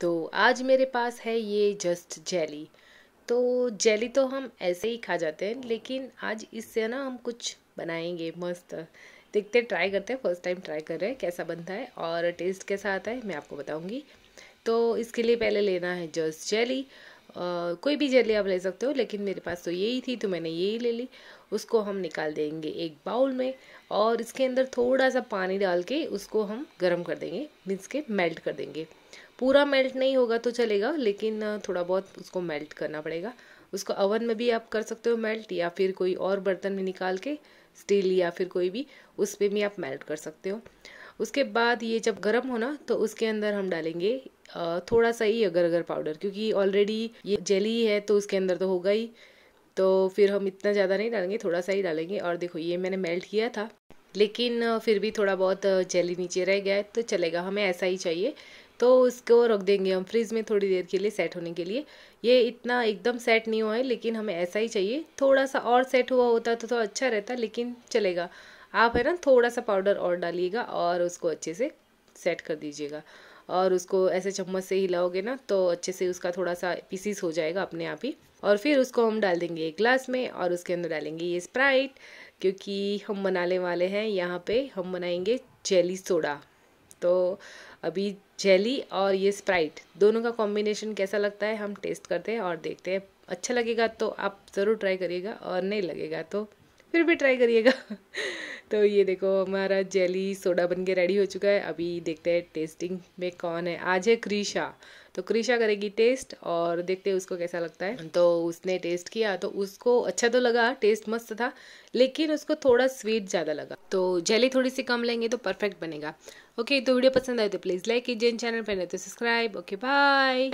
तो आज मेरे पास है ये जस्ट जेली तो जेली तो हम ऐसे ही खा जाते हैं लेकिन आज इससे ना हम कुछ बनाएंगे मस्त देखते ट्राई करते हैं फर्स्ट टाइम ट्राई कर रहे हैं कैसा बनता है और टेस्ट कैसा आता है मैं आपको बताऊंगी तो इसके लिए पहले लेना है जस्ट जेली कोई भी जेली आप ले सकते हो लेकिन मेरे पास तो यही थी तो मैंने यही ले ली उसको हम निकाल देंगे एक बाउल में और इसके अंदर थोड़ा सा पानी डाल के उसको हम गर्म कर देंगे मीन्स के मेल्ट कर देंगे पूरा मेल्ट नहीं होगा तो चलेगा लेकिन थोड़ा बहुत उसको मेल्ट करना पड़ेगा उसको अवन में भी आप कर सकते हो मेल्ट या फिर कोई और बर्तन में निकाल के स्टील या फिर कोई भी उस पर भी आप मेल्ट कर सकते हो उसके बाद ये जब गर्म होना तो उसके अंदर हम डालेंगे थोड़ा सा ही अगर अगर पाउडर क्योंकि ऑलरेडी ये जेली है तो उसके अंदर तो होगा ही तो फिर हम इतना ज़्यादा नहीं डालेंगे थोड़ा सा ही डालेंगे और देखो ये मैंने मेल्ट किया था लेकिन फिर भी थोड़ा बहुत जेली नीचे रह गया है तो चलेगा हमें ऐसा ही चाहिए तो उसको रख देंगे हम फ्रिज में थोड़ी देर के लिए सेट होने के लिए ये इतना एकदम सेट नहीं हुआ है लेकिन हमें ऐसा ही चाहिए थोड़ा सा और सेट हुआ होता तो थोड़ा अच्छा रहता लेकिन चलेगा आप है ना थोड़ा सा पाउडर और डालिएगा और उसको अच्छे से सेट कर दीजिएगा और उसको ऐसे चम्मच से हिलाओगे ना तो अच्छे से उसका थोड़ा सा पीसीस हो जाएगा अपने आप ही और फिर उसको हम डाल देंगे एक ग्लास में और उसके अंदर डालेंगे ये स्प्राइट क्योंकि हम बनाने वाले हैं यहाँ पे हम बनाएंगे जेली सोडा तो अभी जेली और ये स्प्राइट दोनों का कॉम्बिनेशन कैसा लगता है हम टेस्ट करते हैं और देखते हैं अच्छा लगेगा तो आप ज़रूर ट्राई करिएगा और नहीं लगेगा तो फिर भी ट्राई करिएगा तो ये देखो हमारा जेली सोडा बन के रेडी हो चुका है अभी देखते हैं टेस्टिंग में कौन है आज है क्रीशा तो क्रीशा करेगी टेस्ट और देखते हैं उसको कैसा लगता है तो उसने टेस्ट किया तो उसको अच्छा तो लगा टेस्ट मस्त था लेकिन उसको थोड़ा स्वीट ज़्यादा लगा तो जेली थोड़ी सी कम लेंगे तो परफेक्ट बनेगा ओके तो वीडियो पसंद आए तो प्लीज़ लाइक कीजिए चैनल पर नहीं तो सब्सक्राइब ओके बाय